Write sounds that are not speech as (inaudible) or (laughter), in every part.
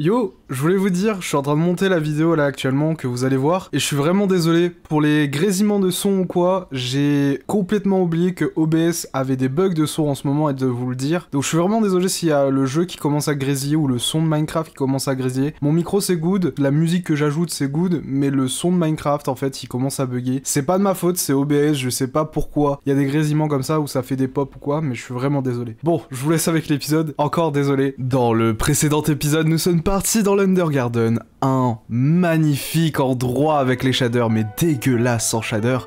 Yo, je voulais vous dire, je suis en train de monter la vidéo là actuellement que vous allez voir et je suis vraiment désolé pour les grésillements de son ou quoi, j'ai complètement oublié que OBS avait des bugs de son en ce moment et de vous le dire. Donc je suis vraiment désolé s'il y a le jeu qui commence à grésiller ou le son de Minecraft qui commence à grésiller. Mon micro c'est good, la musique que j'ajoute c'est good, mais le son de Minecraft en fait il commence à bugger. C'est pas de ma faute, c'est OBS, je sais pas pourquoi. Il y a des grésillements comme ça où ça fait des pops ou quoi, mais je suis vraiment désolé. Bon, je vous laisse avec l'épisode. Encore désolé. Dans le précédent épisode, nous sommes parti dans l'Undergarden, un magnifique endroit avec les shaders, mais dégueulasse sans shader.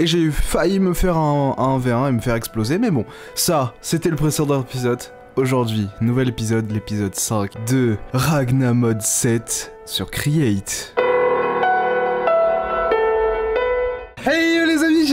Et j'ai failli me faire un, un V1 et me faire exploser, mais bon, ça, c'était le précédent épisode. Aujourd'hui, nouvel épisode, l'épisode 5 de Ragnamod 7 sur Create. Hey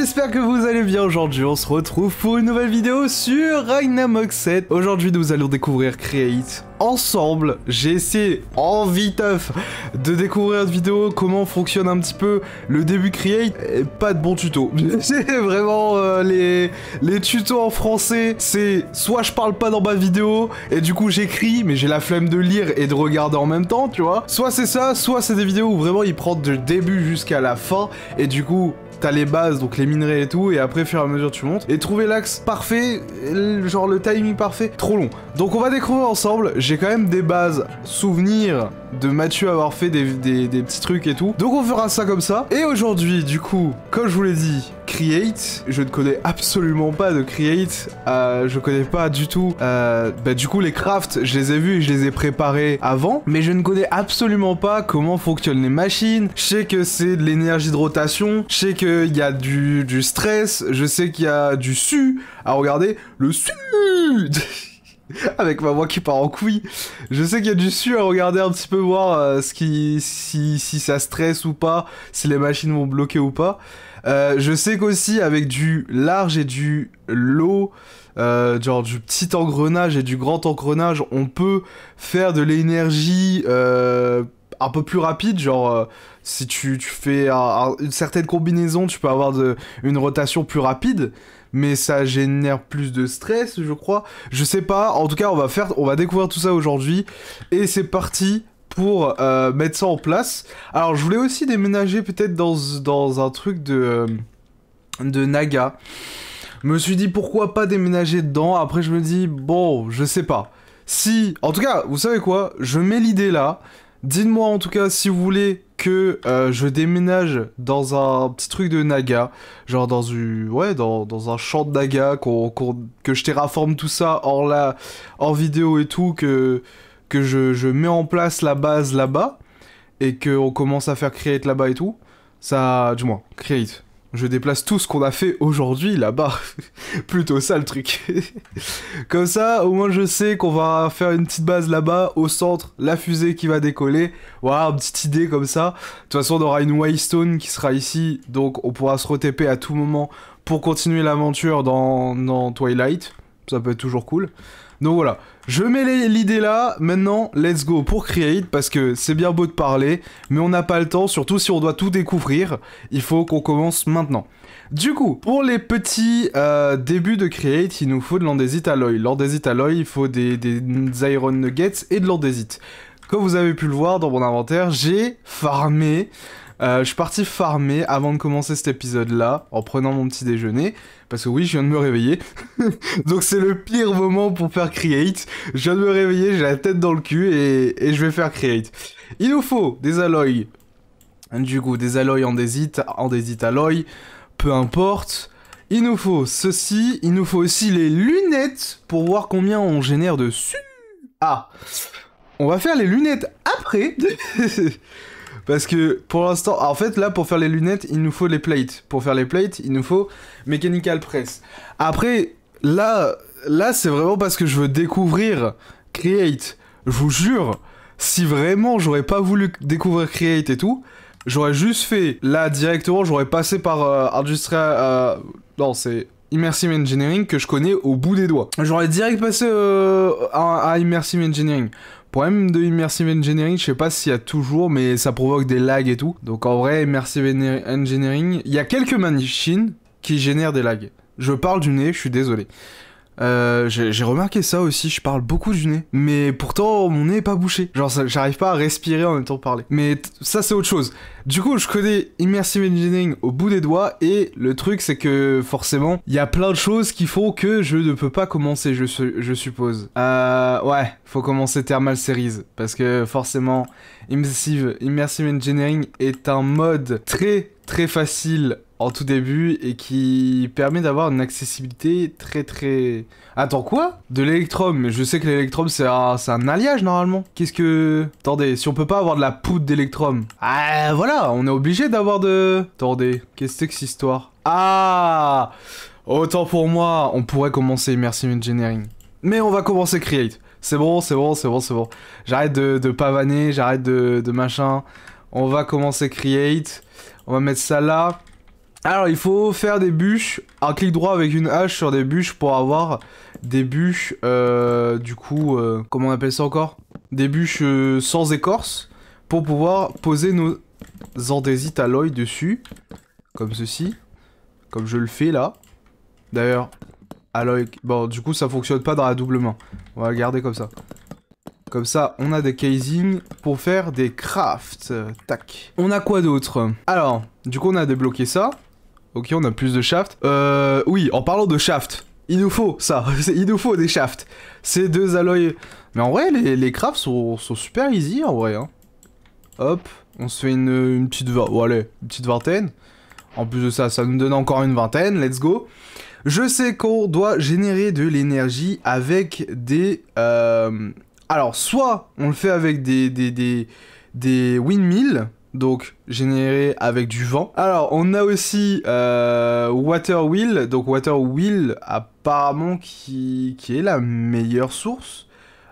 j'espère que vous allez bien aujourd'hui. On se retrouve pour une nouvelle vidéo sur Rainamox 7. Aujourd'hui, nous allons découvrir Create ensemble. J'ai essayé en viteuf de découvrir une vidéo, comment fonctionne un petit peu le début Create. pas de bon tuto. (laughs) C'est vraiment euh, les, les tutos en français. C'est soit je parle pas dans ma vidéo et du coup j'écris, mais j'ai la flemme de lire et de regarder en même temps, tu vois. Soit c'est ça, soit c'est des vidéos où vraiment ils prennent du début jusqu'à la fin et du coup t'as les bases, donc les minerais et tout, et après, au fur et à mesure, tu montes. Et trouver l'axe parfait, genre le timing parfait, trop long. Donc on va découvrir ensemble, j'ai quand même des bases souvenirs de Mathieu avoir fait des, petits trucs et tout. Donc on fera ça comme ça. Et aujourd'hui, du coup, comme je vous l'ai dit, Create, je ne connais absolument pas de Create, euh, je connais pas du tout. Euh, bah du coup les crafts, je les ai vus et je les ai préparés avant, mais je ne connais absolument pas comment fonctionnent les machines. Je sais que c'est de l'énergie de rotation, je sais qu'il y a du, du stress, je sais qu'il y a du su. Ah regardez, le su (laughs) (laughs) Avec ma voix qui part en couille. Je sais qu'il y a du su à regarder un petit peu, voir euh, ce qui, si, si, ça stresse ou pas, si les machines vont bloquer ou pas. Euh, je sais qu'aussi avec du large et du low, euh, genre du petit engrenage et du grand engrenage, on peut faire de l'énergie un peu plus rapide, genre si tu, tu fais une certaine combinaison, tu peux avoir de, une rotation plus rapide mais ça génère plus de stress, je crois. Je sais pas. En tout cas, on va faire, on va découvrir tout ça aujourd'hui. Et c'est parti pour euh, mettre ça en place. Alors, je voulais aussi déménager peut-être dans, un truc de euh, de Naga. Me suis dit pourquoi pas déménager dedans. Après, je me dis bon, je sais pas. Si, en tout cas, vous savez quoi Je mets l'idée là. Dites-moi en tout cas si vous voulez que euh, je déménage dans un petit truc de naga, genre dans, ouais, dans, un champ de naga, que je terraforme tout ça en vidéo et tout, que, que je, je mets en place la base là-bas, et qu'on commence à faire create là-bas et tout. Ça, du moins, create je déplace tout ce qu'on a fait aujourd'hui là-bas. (laughs) Plutôt ça le truc. (laughs) Comme ça, au moins je sais qu'on va faire une petite base là-bas, au centre, la fusée qui va décoller. Voilà, une petite idée comme ça. De toute façon, on aura une Waystone qui sera ici, donc on pourra se re-tp à tout moment pour continuer l'aventure dans, dans Twilight. Ça peut être toujours cool. Donc voilà, je mets l'idée là, maintenant let's go pour Create, parce que c'est bien beau de parler, mais on n'a pas le temps, surtout si on doit tout découvrir, il faut qu'on commence maintenant. Du coup, pour les petits euh, débuts de Create, il nous faut de l'andésite alloy. L'andésite l'oeil, il faut des, des, iron nuggets et de l'andésite. Comme vous avez pu le voir dans mon inventaire, j'ai farmé euh, je suis parti farmer avant de commencer cet épisode-là, en prenant mon petit déjeuner, parce que oui, je viens de me réveiller. (laughs) Donc c'est le pire moment pour faire create. Je viens de me réveiller, j'ai la tête dans le cul et, je vais faire create. Il nous faut des alloys. Du coup, des alloys en désite, en désite alloy, peu importe. Il nous faut ceci, il nous faut aussi les lunettes pour voir combien on génère dessus. Ah On va faire les lunettes après (laughs) Parce que pour l'instant, en fait, là, pour faire les lunettes, il nous faut les plates. Pour faire les plates, il nous faut Mechanical Press. Après, là, là, c'est vraiment parce que je veux découvrir Create. Je vous jure, si vraiment j'aurais pas voulu découvrir Create et tout, j'aurais juste fait là directement, j'aurais passé par euh, euh non, c'est Immersive Engineering que je connais au bout des doigts. J'aurais direct passé euh, à Immersive Engineering Problème de Immersive Engineering, je sais pas s'il y a toujours, mais ça provoque des lags et tout. Donc en vrai, Immersive Engineering, il y a quelques machines qui génèrent des lags. Je parle du nez, je suis désolé. Euh, j'ai remarqué ça aussi, je parle beaucoup du nez, mais pourtant mon nez est pas bouché. Genre j'arrive pas à respirer en étant parlé, parler. Mais ça c'est autre chose. Du coup, je connais immersive engineering au bout des doigts et le truc c'est que forcément, il y a plein de choses qui font que je ne peux pas commencer, je, je suppose. Euh, ouais, faut commencer Thermal Series parce que forcément immersive immersive engineering est un mode très très facile en tout début et qui permet d'avoir une accessibilité très très... Attends quoi De l'électrum, mais je sais que l'électrum c'est un, un, alliage normalement. Qu'est-ce que... Attendez, si on peut pas avoir de la poudre d'électrum... Ah voilà, on est obligé d'avoir de... Attendez, qu'est-ce que c'est que cette histoire Ah Autant pour moi, on pourrait commencer Immersive Engineering. Mais on va commencer Create. C'est bon, c'est bon, c'est bon, c'est bon. J'arrête de, de, pavaner, j'arrête de, de machin. On va commencer Create. On va mettre ça là. Alors il faut faire des bûches, un clic droit avec une hache sur des bûches pour avoir des bûches, euh, du coup, euh, comment on appelle ça encore Des bûches euh, sans écorce pour pouvoir poser nos andésites à l'oeil dessus, comme ceci, comme je le fais là. D'ailleurs, alors bon du coup ça fonctionne pas dans la double main, on va garder comme ça. Comme ça, on a des casings pour faire des crafts. Tac. On a quoi d'autre Alors, du coup, on a débloqué ça. Ok, on a plus de shafts. Euh, oui, en parlant de shafts, il nous faut ça. (laughs) il nous faut des shafts. Ces deux alloys. Mais en vrai, les, crafts sont, super easy en vrai. Hein. Hop, on se fait une, petite, oh, allez, une petite vingtaine. En plus de ça, ça nous donne encore une vingtaine. Let's go. Je sais qu'on doit générer de l'énergie avec des... Euh, alors, soit on le fait avec des, des, des, des windmills donc généré avec du vent. Alors on a aussi euh, Water Wheel, donc Water Wheel apparemment qui, qui est la meilleure source.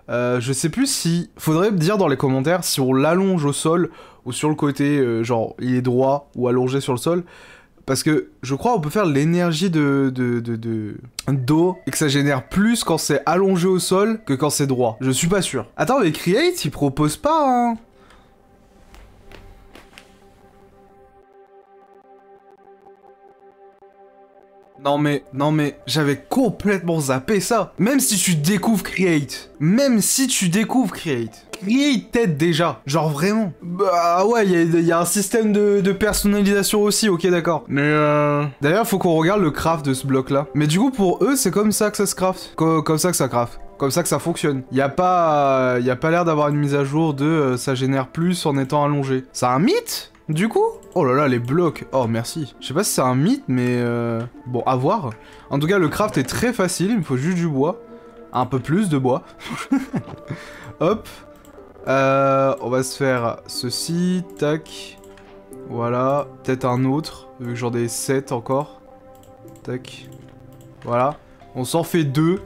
Euh, je sais plus si... Faudrait me dire dans les commentaires si on l'allonge au sol ou sur le côté, euh, genre il est droit ou allongé sur le sol. Parce que je crois qu'on peut faire l'énergie de, de, de, d'eau et que ça génère plus quand c'est allongé au sol que quand c'est droit. Je suis pas sûr. Attends mais Create il propose pas hein Non mais, non mais, j'avais complètement zappé ça. Même si tu découvres Create, même si tu découvres Create, Create t'aide déjà. Genre vraiment. Bah ouais, il y, y, a un système de, personnalisation aussi, ok d'accord. Mais euh, D'ailleurs, faut qu'on regarde le craft de ce bloc là. Mais du coup, pour eux, c'est comme ça que ça se craft. comme ça que ça craft comme ça que ça fonctionne. Il a pas, il y a pas l'air d'avoir une mise à jour de euh, ça génère plus en étant allongé. C'est un mythe du coup Oh là là, les blocs Oh, merci. Je sais pas si c'est un mythe, mais... Euh, bon, à voir. En tout cas, le craft est très facile, il me faut juste du bois. Un peu plus de bois. (laughs) Hop. Euh, on va se faire ceci, tac. Voilà, peut-être un autre, vu que j'en ai 7 encore. Tac. Voilà. On s'en fait deux.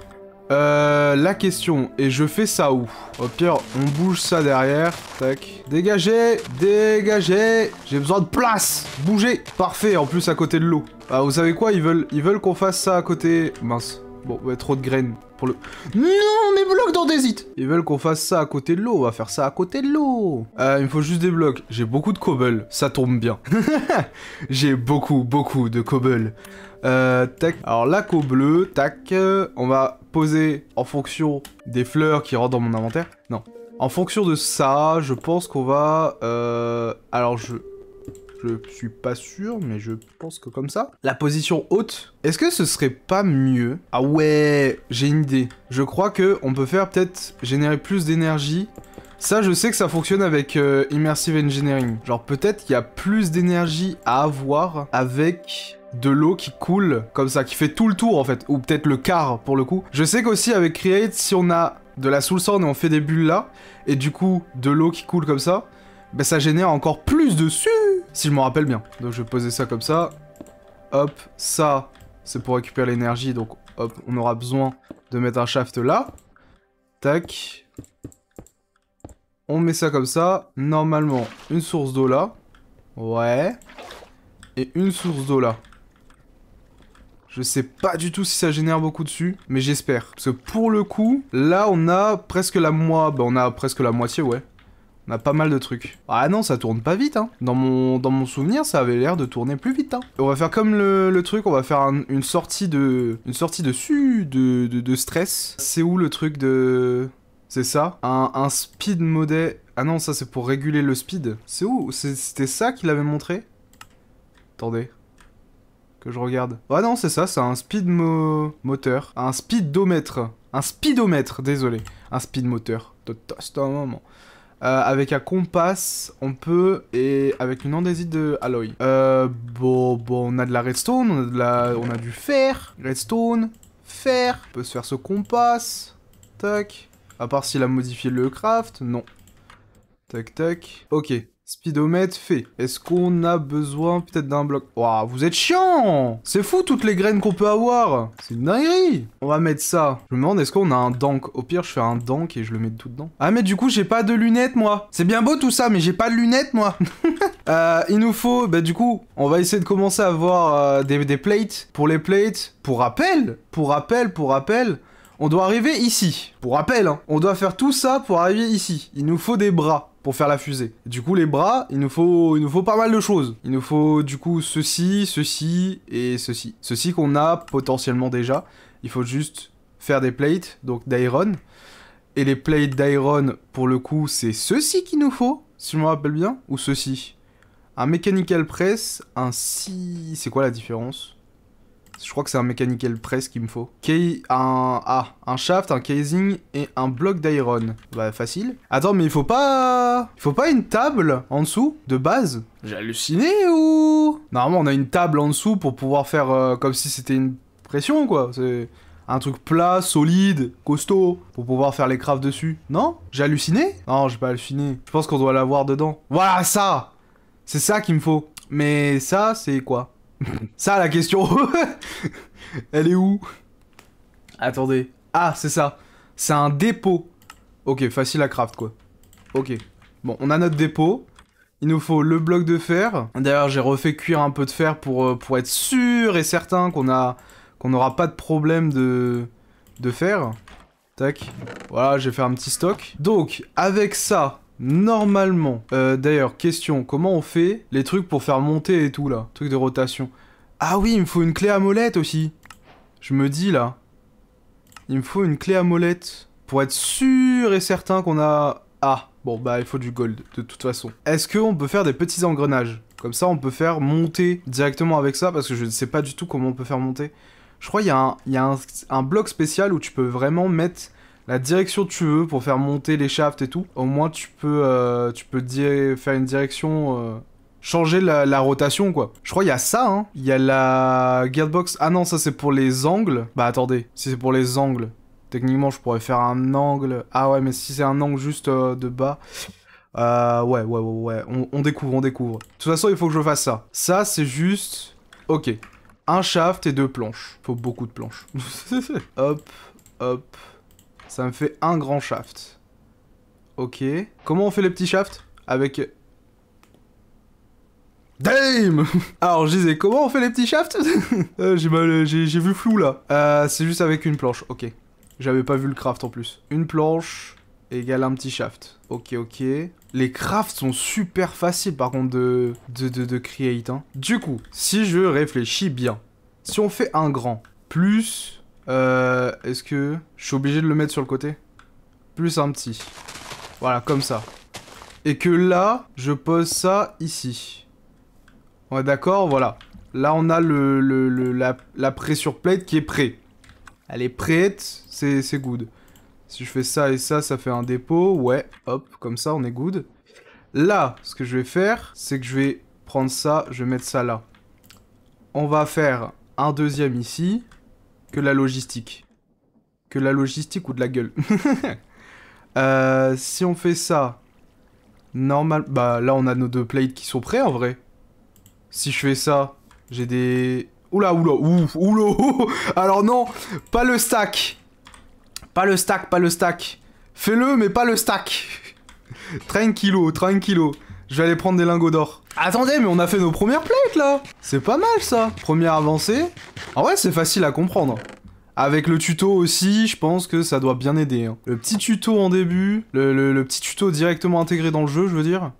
Euh, la question, et je fais ça où Au pire, on bouge ça derrière. Tac. Dégagez Dégagez J'ai besoin de place Bougez Parfait, en plus à côté de l'eau. Ah, vous savez quoi Ils veulent, ils veulent qu'on fasse ça à côté... Mince. Bon, ouais, bah, trop de graines pour le... Non, mes blocs dans des hits Ils veulent qu'on fasse ça à côté de l'eau, on va faire ça à côté de l'eau euh, Il me faut juste des blocs. J'ai beaucoup de cobble, ça tombe bien. (laughs) J'ai beaucoup, beaucoup de cobble. Euh, alors la co bleu, tac. Euh, on va poser en fonction des fleurs qui rentrent dans mon inventaire. Non. En fonction de ça, je pense qu'on va... Euh, alors je... Je suis pas sûr, mais je pense que comme ça. La position haute. Est-ce que ce serait pas mieux Ah ouais, j'ai une idée. Je crois que on peut faire peut-être générer plus d'énergie. Ça, je sais que ça fonctionne avec Immersive Engineering. Genre, peut-être qu'il y a plus d'énergie à avoir avec de l'eau qui coule comme ça, qui fait tout le tour en fait, ou peut-être le quart pour le coup. Je sais qu'aussi avec Create, si on a de la Soul et on fait des bulles là, et du coup de l'eau qui coule comme ça, bah ça génère encore plus dessus, si je m'en rappelle bien. Donc je vais poser ça comme ça, hop, ça c'est pour récupérer l'énergie, donc hop, on aura besoin de mettre un shaft là, tac, on met ça comme ça, normalement une source d'eau là, ouais, et une source d'eau là. Je sais pas du tout si ça génère beaucoup dessus, mais j'espère. Parce que pour le coup, là on a presque la moitié. Bah, on a presque la moitié, ouais. On a pas mal de trucs. Ah non, ça tourne pas vite, hein. Dans mon, dans mon souvenir, ça avait l'air de tourner plus vite, hein. On va faire comme le, truc, on va faire une sortie de... Une sortie dessus de, stress. C'est où le truc de... C'est ça un, speed modé... Ah non, ça c'est pour réguler le speed. C'est où C'était ça qu'il avait montré Attendez que je regarde. Ah non, c'est ça, c'est un speed moteur. Un speedomètre. Un speedomètre, désolé. Un speed moteur. C'est un moment. Euh, avec un compas, on peut, et avec une andésite de alloy. Euh, bon, bon, on a de la redstone, on a, on a du fer, redstone, fer, on peut se faire ce compas, tac, à part s'il a modifié le craft, non. Tac, tac, ok, Speedomètre fait. Est-ce qu'on a besoin peut-être d'un bloc Waouh, vous êtes chiant C'est fou toutes les graines qu'on peut avoir C'est une dinguerie On va mettre ça. Je me demande est-ce qu'on a un dank Au pire, je fais un dank et je le mets tout dedans. Ah mais du coup, j'ai pas de lunettes moi C'est bien beau tout ça, mais j'ai pas de lunettes moi (laughs) euh, Il nous faut, bah du coup, on va essayer de commencer à avoir euh, des, des plates. Pour les plates, pour rappel, pour rappel, pour rappel... On doit arriver ici. Pour rappel, hein, on doit faire tout ça pour arriver ici. Il nous faut des bras pour faire la fusée. Du coup, les bras, il nous faut, il nous faut pas mal de choses. Il nous faut du coup ceci, ceci et ceci. Ceci qu'on a potentiellement déjà. Il faut juste faire des plates, donc d'iron. Et les plates d'iron, pour le coup, c'est ceci qu'il nous faut, si je me rappelle bien, ou ceci. Un mechanical press, un si... C'est quoi la différence je crois que c'est un mechanical press qu'il me faut. un, ah, un shaft, un casing et un bloc d'iron. Bah, facile. Attends, mais il faut pas... Il faut pas une table en dessous, de base J'ai halluciné ou... Normalement, on a une table en dessous pour pouvoir faire euh, comme si c'était une pression, quoi. C'est un truc plat, solide, costaud, pour pouvoir faire les crafts dessus. Non J'ai halluciné Non, j'ai pas halluciné. Je pense qu'on doit l'avoir dedans. Voilà, ça C'est ça qu'il me faut. Mais ça, c'est quoi (laughs) ça, la question. (laughs) Elle est où Attendez. Ah, c'est ça. C'est un dépôt. Ok, facile à craft, quoi. Ok. Bon, on a notre dépôt. Il nous faut le bloc de fer. D'ailleurs, j'ai refait cuire un peu de fer pour, euh, pour être sûr et certain qu'on a qu'on n'aura pas de problème de, de fer. Tac. Voilà, j'ai fait un petit stock. Donc, avec ça, Normalement. Euh, d'ailleurs, question, comment on fait les trucs pour faire monter et tout là Truc de rotation. Ah oui, il me faut une clé à molette aussi. Je me dis là. Il me faut une clé à molette. Pour être sûr et certain qu'on a... Ah, bon bah il faut du gold de toute façon. Est-ce qu'on peut faire des petits engrenages Comme ça on peut faire monter directement avec ça parce que je ne sais pas du tout comment on peut faire monter. Je crois il y a, un, il y a un, un bloc spécial où tu peux vraiment mettre la direction que tu veux pour faire monter les shafts et tout, au moins tu peux, euh, tu peux faire une direction. Euh, changer la, rotation, quoi. Je crois qu'il y a ça, hein. Il y a la gearbox. Ah non, ça c'est pour les angles. Bah attendez, si c'est pour les angles, techniquement je pourrais faire un angle. Ah ouais, mais si c'est un angle juste euh, de bas. ouais, ouais, ouais, ouais. On, découvre, on découvre. De toute façon, il faut que je fasse ça. Ça, c'est juste... Ok. Un shaft et deux planches. Faut beaucoup de planches. (laughs) hop, hop, ça me fait un grand shaft. Ok. Comment on fait les petits shafts Avec... Dame (laughs) Alors je disais, comment on fait les petits shafts (laughs) euh, J'ai j'ai vu flou là. Euh, c'est juste avec une planche, ok. J'avais pas vu le craft en plus. Une planche égale un petit shaft. Ok, ok. Les crafts sont super faciles par contre de, de, de, de create. Hein. Du coup, si je réfléchis bien, si on fait un grand plus euh, Est-ce que je suis obligé de le mettre sur le côté Plus un petit. Voilà, comme ça. Et que là, je pose ça ici. On est d'accord Voilà. Là, on a le, la, la, pressure plate qui est prêt. Elle est prête, c'est good. Si je fais ça et ça, ça fait un dépôt. Ouais, hop, comme ça, on est good. Là, ce que je vais faire, c'est que je vais prendre ça, je vais mettre ça là. On va faire un deuxième ici. Que la logistique. Que la logistique ou de la gueule. (laughs) Euh, si on fait ça... Normal... Bah là on a nos deux plates qui sont prêts en vrai. Si je fais ça, j'ai des... Oula, oula, ou oula, Alors non, pas le stack. Pas le stack, pas le stack. Fais-le, mais pas le stack. (laughs) tranquilo, tranquilo. Je vais aller prendre des lingots d'or. Attendez, mais on a fait nos premières plaques là C'est pas mal ça Première avancée. En vrai, c'est facile à comprendre. Avec le tuto aussi, je pense que ça doit bien aider. Hein. Le petit tuto en début, le petit tuto directement intégré dans le jeu, je veux dire.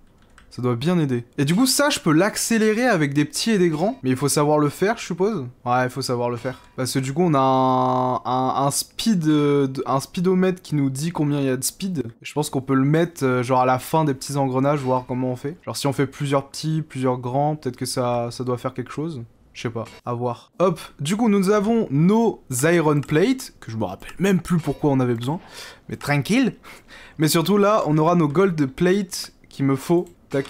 Ça doit bien aider. Et du coup, ça, je peux l'accélérer avec des petits et des grands. Mais il faut savoir le faire, je suppose. Ouais, il faut savoir le faire. Parce que du coup, on a un, speed, euh, un speedomètre qui nous dit combien il y a de speed. Je pense qu'on peut le mettre, euh, genre, à la fin des petits engrenages, voir comment on fait. Genre, si on fait plusieurs petits, plusieurs grands, peut-être que ça, ça doit faire quelque chose. Je sais pas, à voir. Hop, du coup nous avons nos Iron Plates, que je me rappelle même plus pourquoi on avait besoin, mais tranquille. Mais surtout là, on aura nos Gold Plates qu'il me faut Tac.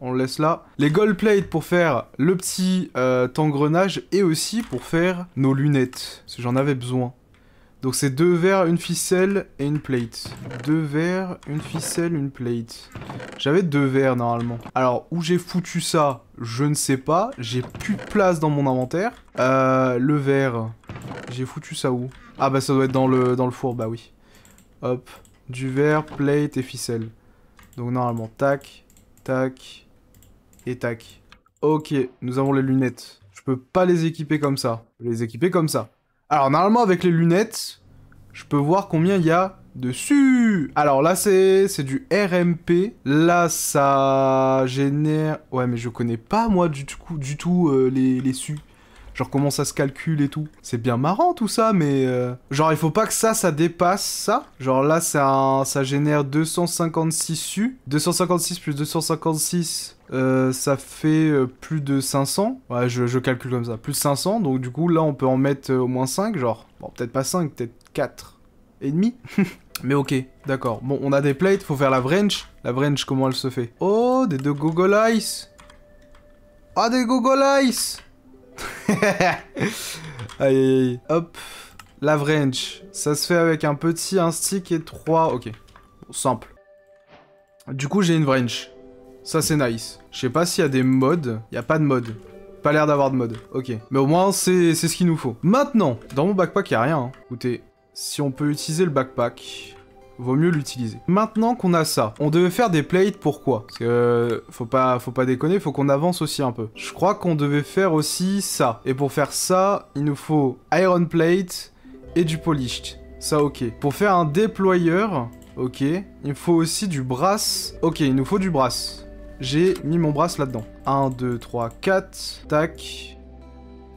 On le laisse là. Les gold plates pour faire le petit engrenage euh, et aussi pour faire nos lunettes. si j'en avais besoin. Donc c'est deux verres, une ficelle et une plate. Deux verres, une ficelle, une plate. J'avais deux verres normalement. Alors où j'ai foutu ça, je ne sais pas. J'ai plus de place dans mon inventaire. Euh, le verre, j'ai foutu ça où Ah bah ça doit être dans le, dans le four, bah oui. Hop, du verre, plate et ficelle. Donc normalement, tac, Tac. Et tac. Ok, nous avons les lunettes. Je peux pas les équiper comme ça. Je peux les équiper comme ça. Alors, normalement, avec les lunettes, je peux voir combien il y a dessus. Alors là, c'est du RMP. Là, ça génère... Ouais, mais je connais pas, moi, du tout, du tout euh, les, les su. Genre comment ça se calcule et tout. C'est bien marrant tout ça, mais... Euh, genre il faut pas que ça, ça dépasse ça. Genre là, ça, ça génère 256 su. 256 plus 256... Euh, ça fait euh, plus de 500. Ouais, je, calcule comme ça. Plus de 500, donc du coup, là, on peut en mettre au moins 5, genre. Bon, peut-être pas 5, peut-être 4 et demi. (laughs) Mais ok, d'accord. Bon, on a des plates, faut faire la branch. La wrench comment elle se fait Oh, des deux Google ice Ah, des Google ice (laughs) aïe, aïe, Hop. La Vrench. Ça se fait avec un petit, un stick et trois. Ok. Simple. Du coup, j'ai une Vrench. Ça, c'est nice. Je sais pas s'il y a des mods. Il y a pas de mode. Pas l'air d'avoir de mode. Ok. Mais au moins, c'est ce qu'il nous faut. Maintenant, dans mon backpack, il a rien. Hein. Écoutez, si on peut utiliser le backpack vaut mieux l'utiliser. Maintenant qu'on a ça, on devait faire des plates, pourquoi Parce que euh, faut pas, faut pas déconner, faut qu'on avance aussi un peu. Je crois qu'on devait faire aussi ça. Et pour faire ça, il nous faut iron plate et du polished. Ça, ok. Pour faire un déployeur, ok, il faut aussi du brass. Ok, il nous faut du brass. J'ai mis mon brass là-dedans. 1, 2, 3, 4, tac.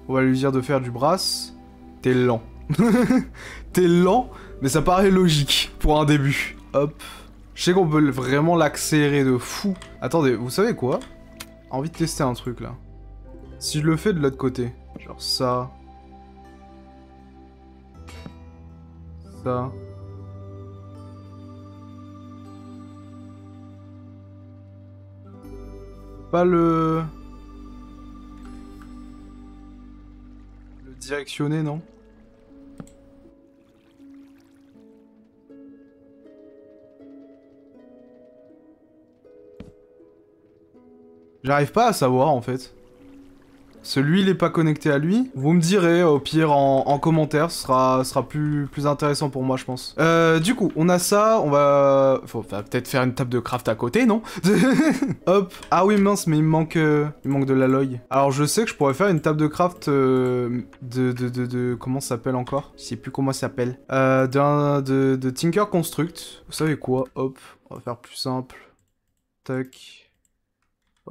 On va lui dire de faire du brass. T'es lent. (laughs) T'es lent, mais ça paraît logique pour un début. Hop. Je sais qu'on peut vraiment l'accélérer de fou. Attendez, vous savez quoi Envie de tester un truc, là. Si je le fais de l'autre côté, genre ça... Ça... Pas le... Le directionner, non J'arrive pas à savoir en fait. Celui, il est pas connecté à lui. Vous me direz, au pire, en, commentaire, ce sera, sera plus, plus intéressant pour moi, je pense. Euh, du coup, on a ça, on va... Faut peut-être faire une table de craft à côté, non (laughs) Hop Ah oui, mince, mais il manque, euh, il manque de l'alloy. Alors, je sais que je pourrais faire une table de craft euh, de, Comment ça s'appelle encore Je sais plus comment ça s'appelle. de, de, de Tinker Construct. Vous savez quoi Hop, on va faire plus simple. Tac.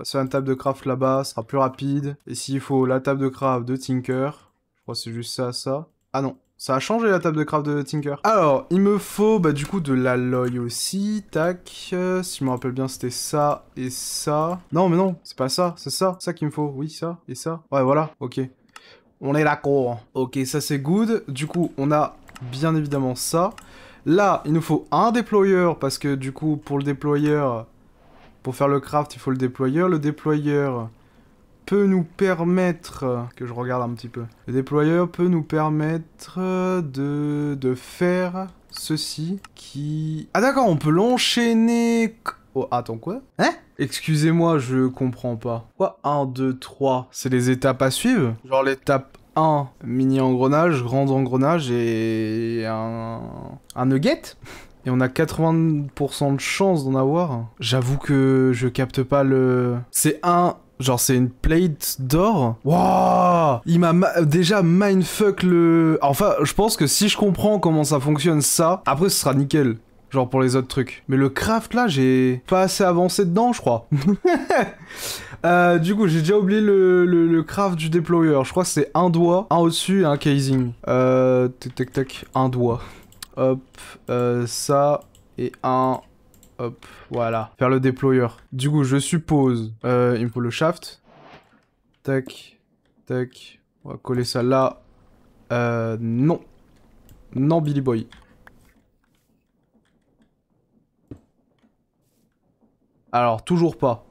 C'est une table de craft là-bas, sera plus rapide. Et s'il faut la table de craft de Tinker, je crois que c'est juste ça, ça. Ah non, ça a changé la table de craft de Tinker. Alors, il me faut bah, du coup de l'alloy aussi. Tac. Euh, si je me rappelle bien, c'était ça et ça. Non, mais non, c'est pas ça. C'est ça. Ça qu'il me faut. Oui, ça et ça. Ouais, voilà. Ok. On est d'accord. Ok, ça c'est good. Du coup, on a bien évidemment ça. Là, il nous faut un déployeur parce que du coup, pour le déployeur, pour faire le craft, il faut le déployeur. Le déployeur peut nous permettre... Que je regarde un petit peu. Le déployeur peut nous permettre de, faire ceci qui... Ah d'accord, on peut l'enchaîner... Oh, attends, quoi Hein Excusez-moi, je comprends pas. Quoi 1, 2, 3, c'est les étapes à suivre Genre l'étape 1, mini engrenage, grand engrenage et un, un nugget (laughs) et on a 80% de chance d'en avoir, j'avoue que je capte pas le... C'est un... Genre c'est une plate d'or. Waouh Il m'a déjà mindfuck le... Enfin, je pense que si je comprends comment ça fonctionne ça, après ce sera nickel. Genre pour les autres trucs. Mais le craft là, j'ai pas assez avancé dedans, je crois. (laughs) Euh, du coup, j'ai déjà oublié le, craft du déployeur. Je crois que c'est un doigt, un au-dessus et un casing. Euh, tac tac tac, un doigt hop, euh, ça, et un, hop, voilà. Faire le déployeur. Du coup, je suppose, euh, il me faut le shaft. Tac, tac, on va coller ça là. Euh, non. Non, Billy Boy. Alors, toujours pas.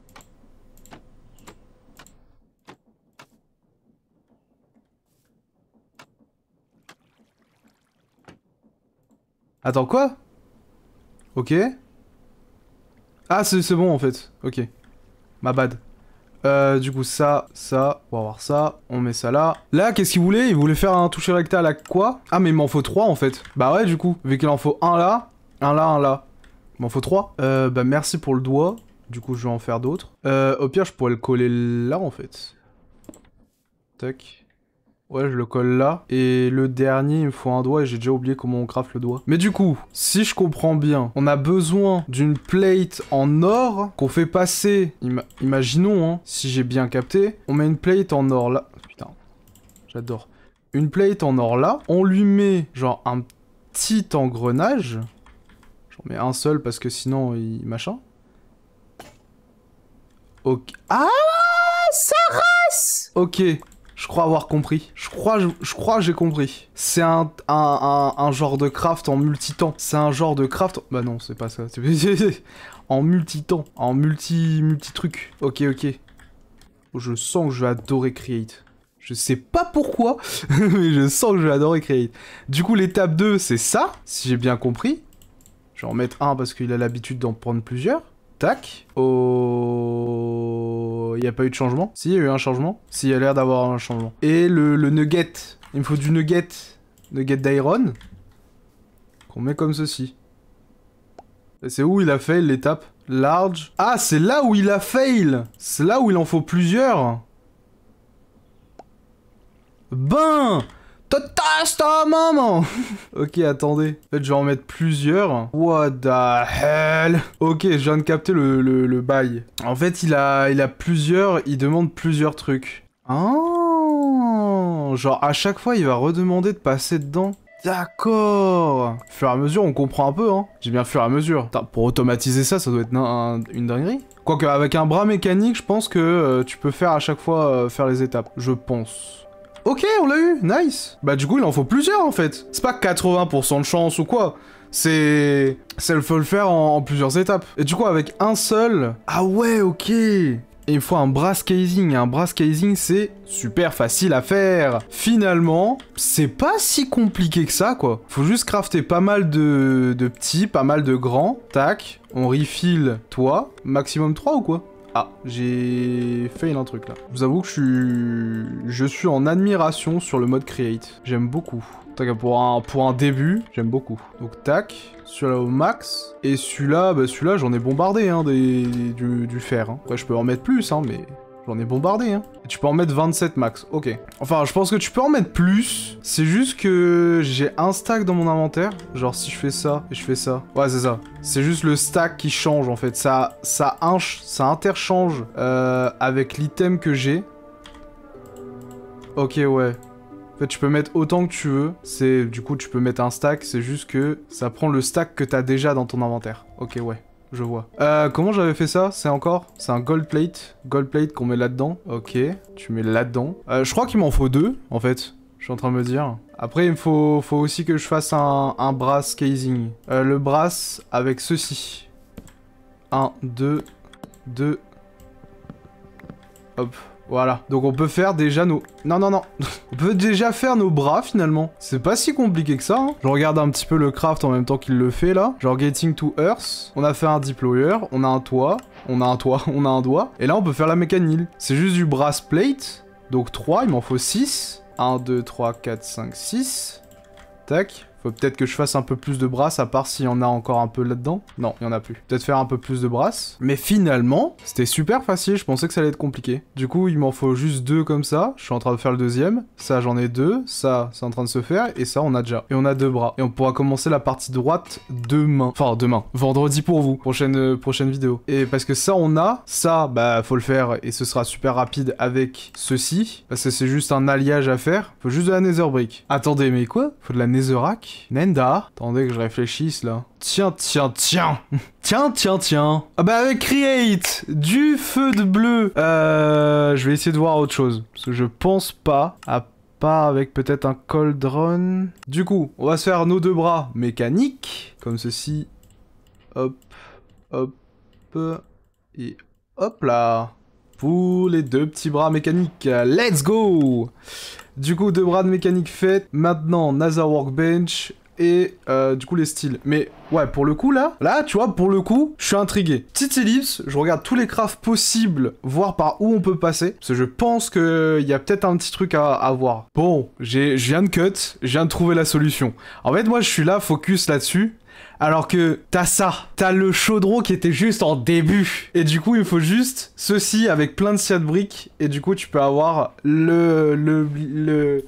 Attends, quoi Ok. Ah, c'est bon en fait. Ok. Ma bad. Euh, du coup, ça, ça, on va voir ça, on met ça là. Là, qu'est-ce qu'il voulait Il voulait faire un toucher rectal à quoi Ah, mais il m'en faut 3 en fait. Bah ouais, du coup, vu qu'il en faut un là, un là, un là. Il m'en faut 3. Euh, bah merci pour le doigt. Du coup, je vais en faire d'autres. Euh, au pire, je pourrais le coller là en fait. Tac. Ouais, je le colle là. Et le dernier, il me faut un doigt et j'ai déjà oublié comment on graffe le doigt. Mais du coup, si je comprends bien, on a besoin d'une plate en or qu'on fait passer... imaginons, hein, si j'ai bien capté. On met une plate en or là. Putain, j'adore. Une plate en or là. On lui met genre un petit engrenage. J'en mets un seul parce que sinon, il... machin. Ok. Ah, ça Ok. Je crois avoir compris. Je crois, je, crois j'ai compris. C'est un, un, genre de craft en multi temps. C'est un genre de craft... Bah non, c'est pas ça. (laughs) en multi temps, En multi... multi-truc. Ok, ok. Je sens que je vais adorer Create. Je sais pas pourquoi, (laughs) mais je sens que je vais adorer Create. Du coup, l'étape 2, c'est ça, si j'ai bien compris. Je vais en mettre un parce qu'il a l'habitude d'en prendre plusieurs. Tac. Oh il n'y a pas eu de changement. Si, il y a eu un changement. Si, il y a l'air d'avoir un changement. Et le, le nugget. Il me faut du nugget. Nugget d'iron. Qu'on met comme ceci. C'est où il a fail l'étape Large. Ah, c'est là où il a fail C'est là où il en faut plusieurs Ben ta maman (laughs) Ok, attendez. En fait, je vais en mettre plusieurs. What the hell Ok, je viens de capter le, bail. En fait, il a, il a plusieurs... Il demande plusieurs trucs. Ah! Genre, à chaque fois, il va redemander de passer dedans. D'accord Fur et à mesure, on comprend un peu, hein. J'ai bien fur et à mesure. pour automatiser ça, ça doit être une dinguerie. Quoique, avec un bras mécanique, je pense que euh, tu peux faire à chaque fois euh, faire les étapes. Je pense. Ok, on l'a eu, nice. Bah du coup, il en faut plusieurs en fait. C'est pas 80% de chance ou quoi. C'est... C'est faut le faire en, plusieurs étapes. Et du coup, avec un seul... Ah ouais, ok et il faut un brass casing. Un brass casing, c'est super facile à faire. Finalement, c'est pas si compliqué que ça, quoi. Faut juste crafter pas mal de, de petits, pas mal de grands. Tac, on refill toi. Maximum 3 ou quoi ah, j'ai fait un truc là. Je vous avoue que je suis... Je suis en admiration sur le mode create. J'aime beaucoup. pour un, pour un début, j'aime beaucoup. Donc tac, celui-là au max. Et celui-là, bah celui-là, j'en ai bombardé hein, des, du, fer. Hein. je peux en mettre plus, hein, mais J'en ai bombardé, hein. tu peux en mettre 27 max, ok. Enfin, je pense que tu peux en mettre plus. C'est juste que j'ai un stack dans mon inventaire. Genre, si je fais ça et je fais ça. Ouais, c'est ça. C'est juste le stack qui change, en fait. Ça, ça, ça interchange euh, avec l'item que j'ai. Ok, ouais. En fait, tu peux mettre autant que tu veux. C'est Du coup, tu peux mettre un stack. C'est juste que ça prend le stack que tu as déjà dans ton inventaire. Ok, ouais je vois. Euh, comment j'avais fait ça C'est encore C'est un gold plate. Gold plate qu'on met là-dedans. Ok, tu mets là-dedans. Euh, je crois qu'il m'en faut deux, en fait. Je suis en train de me dire. Après, il me faut, faut aussi que je fasse un, brass casing. Euh, le brass avec ceci. 1, 2, 2. Hop. Voilà, donc on peut faire déjà nos... Non, non, non. (laughs) on peut déjà faire nos bras, finalement. C'est pas si compliqué que ça. Hein. Je regarde un petit peu le craft en même temps qu'il le fait, là. Genre Getting to Earth. On a fait un deployer. On a un toit. On a un toit. (laughs) On a un doigt. Et là, on peut faire la mécanique. C'est juste du brass plate. Donc 3, il m'en faut 6. 1, 2, 3, 4, 5, 6. Tac peut-être que je fasse un peu plus de brasse, à part s'il y en a encore un peu là-dedans. Non, il y en a plus. Peut-être faire un peu plus de brasse. Mais finalement, c'était super facile, je pensais que ça allait être compliqué. Du coup, il m'en faut juste deux comme ça. Je suis en train de faire le deuxième. Ça, j'en ai deux. Ça, c'est en train de se faire. Et ça, on a déjà. Et on a deux bras. Et on pourra commencer la partie droite demain. Enfin, demain. Vendredi pour vous. Prochaine, euh, prochaine vidéo. Et parce que ça, on a. Ça, bah, faut le faire. Et ce sera super rapide avec ceci. Parce que c'est juste un alliage à faire. Faut juste de la nether brick. Attendez, mais quoi Faut de la netherrack Nenda Attendez que je réfléchisse là. Tiens, tiens, tiens (laughs) Tiens, tiens, tiens Ah bah avec Create Du feu de bleu euh, Je vais essayer de voir autre chose. Parce que je pense pas à pas avec peut-être un cauldron. Du coup, on va se faire nos deux bras mécaniques. Comme ceci. Hop, hop, et hop là pour les deux petits bras mécaniques. Let's go Du coup, deux bras de mécanique faits. Maintenant, NASA Workbench et euh, du coup les styles. Mais ouais, pour le coup là, là tu vois, pour le coup, je suis intrigué. Petite ellipse, je regarde tous les crafts possibles, voir par où on peut passer. Parce que je pense qu'il y a peut-être un petit truc à, avoir. voir. Bon, je viens de cut, je viens de trouver la solution. En fait, moi je suis là, focus là-dessus. Alors que t'as ça, t'as le chaudron qui était juste en début. Et du coup, il faut juste ceci avec plein de sciades de briques. Et du coup, tu peux avoir le... le... le...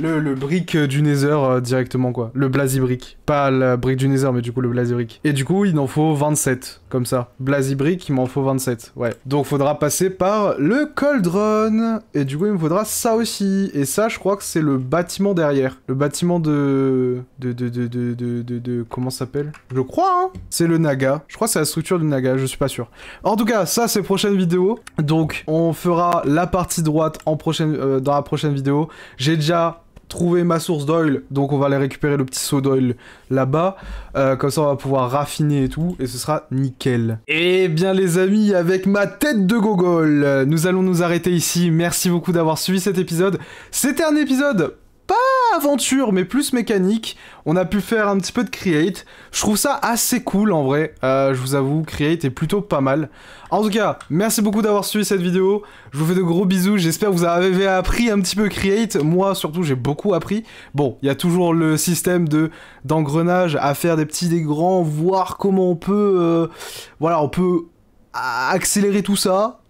le, le brique du Nether euh, directement, quoi. Le blasi brique. Pas la brique du Nether, mais du coup le brick. Et du coup, il en faut 27, comme ça. brick, il m'en faut 27, ouais. Donc faudra passer par le cauldron. Et du coup, il me faudra ça aussi. Et ça, je crois que c'est le bâtiment derrière. Le bâtiment de... De... de... de... de... de... comment s'appelle Je crois, hein C'est le Naga. Je crois que c'est la structure du Naga, je suis pas sûr. En tout cas, ça, c'est prochaine vidéo. Donc, on fera la partie droite en prochaine... Euh, dans la prochaine vidéo. J'ai déjà trouver ma source d'oil, donc on va aller récupérer le petit seau d'oil là-bas. Euh, comme ça, on va pouvoir raffiner et tout, et ce sera nickel. Et eh bien les amis, avec ma tête de gogol, nous allons nous arrêter ici. Merci beaucoup d'avoir suivi cet épisode. C'était un épisode pas aventure, mais plus mécanique. On a pu faire un petit peu de create. Je trouve ça assez cool en vrai. Euh, je vous avoue, create est plutôt pas mal. En tout cas, merci beaucoup d'avoir suivi cette vidéo. Je vous fais de gros bisous. J'espère que vous avez appris un petit peu create. Moi, surtout, j'ai beaucoup appris. Bon, il y a toujours le système de d'engrenage à faire des petits, des grands, voir comment on peut... Euh, voilà, on peut accélérer tout ça,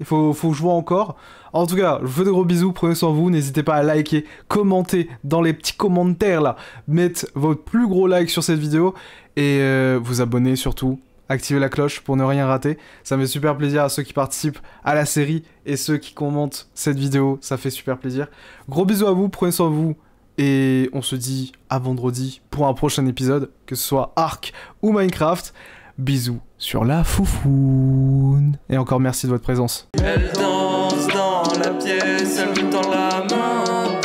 il faut, jouer encore. En tout cas, je vous fais de gros bisous, prenez soin de vous, n'hésitez pas à liker, commenter dans les petits commentaires là, mettre votre plus gros like sur cette vidéo et euh, vous abonner surtout, Activez la cloche pour ne rien rater. Ça me fait super plaisir à ceux qui participent à la série et ceux qui commentent cette vidéo, ça fait super plaisir. Gros bisous à vous, prenez soin de vous et on se dit à vendredi pour un prochain épisode, que ce soit Arc ou Minecraft. Bisous sur la foufoune. Et encore merci de votre présence. Elle danse dans la pièce, elle dans la main.